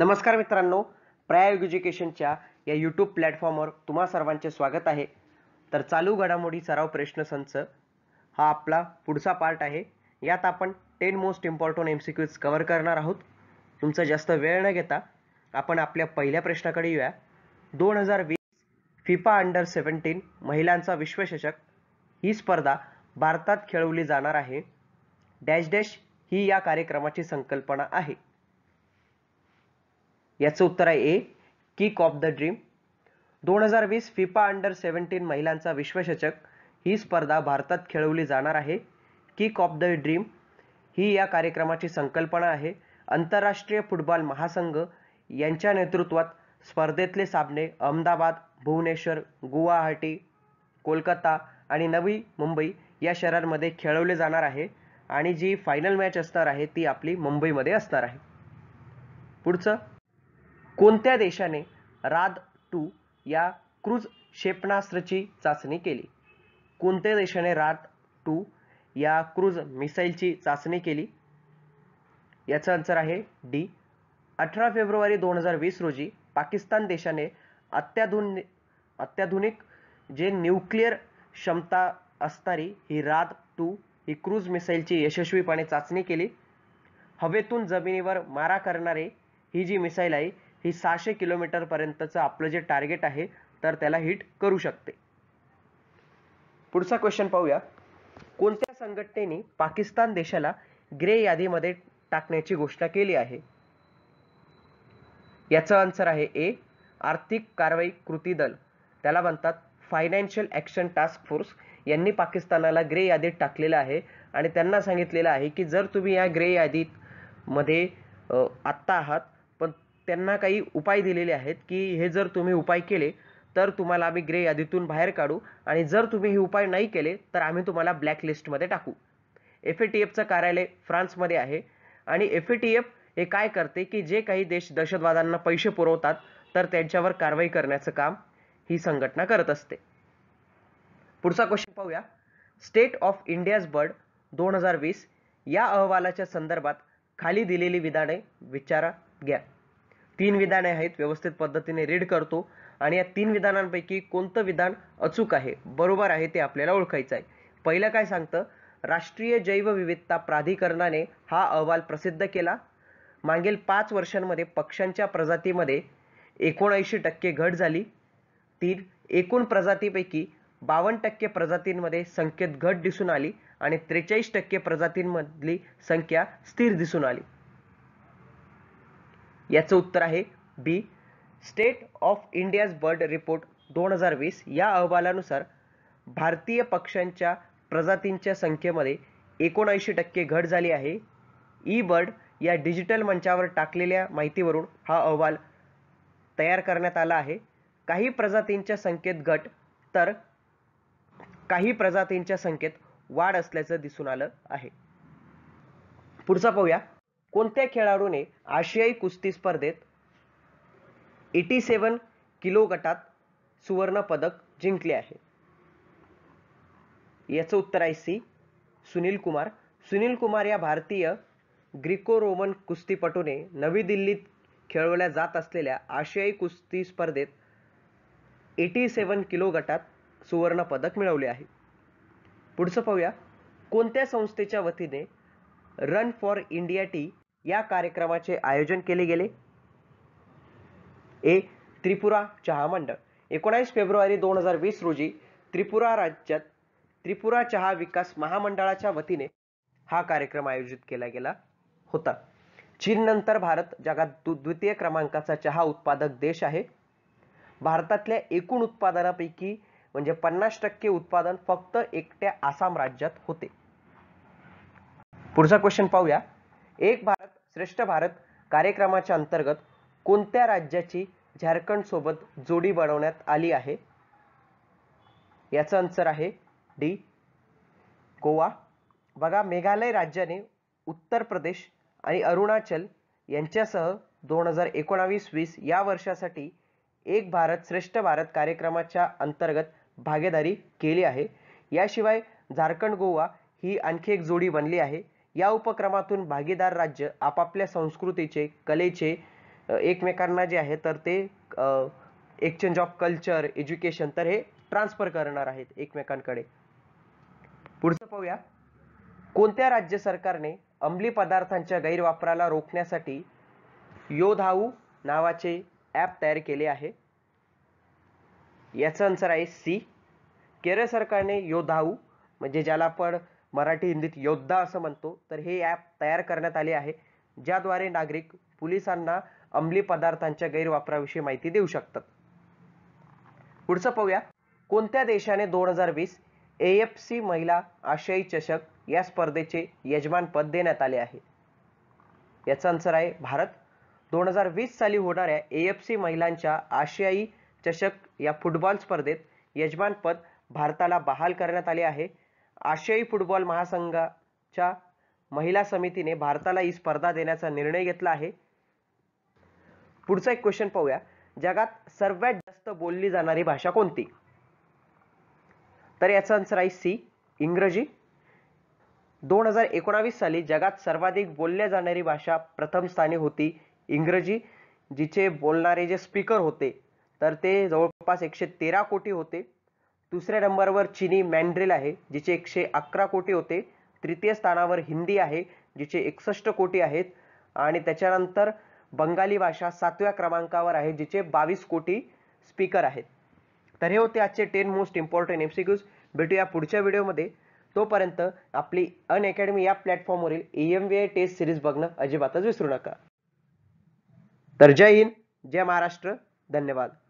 नमस्कार मित्रांनो प्रायोग एज्युकेशनच्या या यूट्यूब प्लॅटफॉर्मवर तुम्हा सर्वांचे स्वागत आहे तर चालू घडामोडी सराव प्रश्न संच हा आपला पुढचा पार्ट आहे यात आपण ten most important M C Qs करणार आहोत तुमचा जास्त वेळ न घेता आपण आपल्या पहिल्या प्रश्नाकडे येऊया दोन हजार वीस फिफा अंडर सेवन्टीन महिलांचा विश्वचषक ही स्पर्धा भारतात खेळवली जाणार आहे डॅश डॅश ही या कार्यक्रमाची संकल्पना आहे याचं उत्तर आहे A kick off the dream दोन हजार वीस फिफा अंडर सेवन्टीन महिलांचा विश्वचषक ही स्पर्धा भारतात खेळवली जाणार आहे किक ऑफ द ड्रीम ही या कार्यक्रमाची संकल्पना आहे आंतरराष्ट्रीय फुटबॉल महासंघ यांच्या नेतृत्वात स्पर्धेतले सामने अहमदाबाद भुवनेश्वर गुवाहाटी कोलकाता आणि नवी मुंबई या शहरांमध्ये खेळवले जाणार आहे आणि जी फायनल मॅच असणार आहे ती आपली मुंबईमध्ये असणार आहे पुढचं कोणत्या देशाने राद टू या क्रूज क्षेपणास्त्रची चाचणी केली कोणत्या देशाने राद टू या क्रूज मिसाईलची चाचणी केली याचं आन्सर आहे डी अठरा फेब्रुवारी दोन हजार वीस रोजी पाकिस्तान देशाने अत्याधुनिक अत्याधुनिक जे न्यूक्लिअर क्षमता असणारी ही राद टू ही क्रूज मिसाईलची यशस्वीपणे चाचणी केली हवेतून जमिनीवर मारा करणारे ही जी मिसाईल आहे ही सहाशे किलोमीटरपर्यंतचं आपलं जे टार्गेट आहे तर त्याला हिट करू शकते पुढचा क्वेश्चन पाहूया कोणत्या संघटनेने पाकिस्तान देशाला ग्रे यादीमध्ये टाकण्याची घोषणा केली आहे याचं आन्सर आहे ए आर्थिक कारवाई कृती दल त्याला म्हणतात फायनान्शियल ॲक्शन टास्क फोर्स यांनी पाकिस्तानाला ग्रे यादीत टाकलेलं आहे आणि त्यांना सांगितलेलं आहे की जर तुम्ही या ग्रे यादीत मध्ये आत्ता आहात त्यांना काही उपाय दिलेले आहेत की हे जर तुम्ही उपाय केले तर तुम्हाला आम्ही ग्रे यादीतून बाहेर काढू आणि जर तुम्ही हे उपाय नाही केले तर आम्ही तुम्हाला ब्लॅकलिस्टमध्ये टाकू एफ ए टी एफचं कार्यालय फ्रान्समध्ये आहे आणि एफ ए टी एफ हे काय करते की जे काही देश दहशतवाद्यांना पैसे पुरवतात तर त्यांच्यावर कारवाई करण्याचं काम ही संघटना करत असते पुढचा क्वेश्चन पाहूया स्टेट ऑफ इंडियाज बर्ड दोन हजार वीस या अहवालाच्या संदर्भात खाली दिलेली विधाने विचारा घ्या तीन विधाने आहेत व्यवस्थित पद्धतीने रीड करतो आणि या तीन विधानांपैकी कोणतं विधान अचूक आहे बरोबर आहे ते आपल्याला ओळखायचं आहे पहिलं काय सांगतं राष्ट्रीय जैवविविधता प्राधिकरणाने हा अहवाल प्रसिद्ध केला मागील पाच वर्षांमध्ये पक्ष्यांच्या प्रजातीमध्ये एकोणऐंशी टक्के घट झाली तीन एकूण प्रजातीपैकी बावन्न टक्के प्रजातींमध्ये संख्येत घट दिसून आली आणि त्रेचाळीस टक्के प्रजातींमधली संख्या स्थिर दिसून आली याचं उत्तर आहे B state of India's bird report दोन हजार वीस या अहवालानुसार भारतीय पक्ष्यांच्या प्रजातींच्या संख्येमध्ये एकोणऐंशी टक्के घट झाली आहे ई बर्ड या डिजिटल मंचावर टाकलेल्या माहितीवरून हा अहवाल तयार करण्यात आला आहे काही प्रजातींच्या संख्येत घट तर काही प्रजातींच्या संख्येत वाढ असल्याचं दिसून आलं आहे पुढचा पाहूया कोणत्या खेळाडूने आशियाई कुस्ती स्पर्धेत एटी सेवन किलो गटात सुवर्णपदक जिंकले आहे याचं उत्तर आहे सी सुनील कुमार सुनील कुमार या भारतीय ग्रीको रोमन कुस्तीपटूने नवी दिल्लीत खेळवल्या जात असलेल्या आशियाई कुस्ती स्पर्धेत एटी सेवन किलो गटात सुवर्णपदक मिळवले आहे पुढचं पाहूया कोणत्या संस्थेच्या वतीने रन फॉर इंडिया टी या कार्यक्रमाचे आयोजन केले गेले ए त्रिपुरा चहा मंडळ एकोणास फेब्रुवारी दोन हजार वीस रोजी त्रिपुरा राज्यात त्रिपुरा चहा विकास महामंडळाच्या वतीने हा कार्यक्रम आयोजित केला गेला होता नंतर भारत जगात द्वितीय क्रमांकाचा चहा उत्पादक देश आहे भारतातल्या एकूण उत्पादनापैकी म्हणजे पन्नास टक्के उत्पादन फक्त एकट्या आसाम राज्यात होते पुढचा क्वेश्चन पाहूया एक श्रेष्ठ भारत कार्यक्रमाच्या अंतर्गत कोणत्या राज्याची झारखंडसोबत जोडी बनवण्यात आली आहे याचं आन्सर आहे डी गोवा बघा मेघालय राज्याने उत्तर प्रदेश आणि अरुणाचल यांच्यासह दोन हजार एकोणावीस वीस या वर्षासाठी एक भारत श्रेष्ठ भारत कार्यक्रमाच्या अंतर्गत भागीदारी केली आहे याशिवाय झारखंड गोवा ही आणखी एक जोडी बनली आहे या उपक्रमातून भागीदार राज्य आपापल्या संस्कृतीचे कलेचे एकमेकांना जे आहे तर ते एक्सचेंज ऑफ कल्चर एज्युकेशन तर हे ट्रान्सफर करणार आहेत एकमेकांकडे पुढचं पाहूया कोणत्या राज्य सरकारने अंमली पदार्थांच्या गैरवापराला रोखण्यासाठी योधाऊ नावाचे ॲप तयार केले आहे याचं आन्सर आहे सी केरळ सरकारने योधाऊ म्हणजे ज्याला आपण मराठी हिंदीत योद्धा असं म्हणतो तर हे ॲप तयार करण्यात आले आहे ज्याद्वारे नागरिक पोलिसांना अंमली पदार्थांच्या गैरवापराविषयी माहिती देऊ शकतात पुढचं पाहूया कोणत्या देशाने दोन हजार वीस एफ सी महिला आशियाई चषक या स्पर्धेचे यजमानपद देण्यात आले आहे याचा आन्सर आहे भारत दोन हजार वीस साली होणाऱ्या ए एफ सी महिलांच्या आशियाई चषक या फुटबॉल स्पर्धेत यजमानपद भारताला बहाल करण्यात आले आहे आशियाई फुटबॉल महासंघाच्या महिला समितीने भारताला ही स्पर्धा देण्याचा निर्णय घेतला आहे पुढचा एक क्वेश्चन पाहूया जगात सर्वात जास्त बोलली जाणारी भाषा कोणती तर याचा आन्सर आहे सी इंग्रजी दोन हजार एकोणावीस साली जगात सर्वाधिक बोलल्या जाणारी भाषा प्रथम स्थानी होती इंग्रजी जिचे बोलणारे जे स्पीकर होते तर ते जवळपास एकशे तेरा कोटी होते दुसऱ्या नंबरवर चिनी मॅन्ड्रिल आहे जिचे एकशे अकरा कोटी होते तृतीय स्थानावर हिंदी आहे जिचे एकसष्ट कोटी आहेत आणि त्याच्यानंतर बंगाली भाषा सातव्या क्रमांकावर आहे जिचे बावीस कोटी स्पीकर आहेत तर हे होते आजचे टेन मोस्ट इम्पॉर्टंट एमसीक्यूज भेटूया पुढच्या व्हिडिओमध्ये तोपर्यंत आपली अन अकॅडमी या प्लॅटफॉर्मवरील E M I test series बघणं अजिबातच विसरू नका तर जय हिंद जय महाराष्ट्र धन्यवाद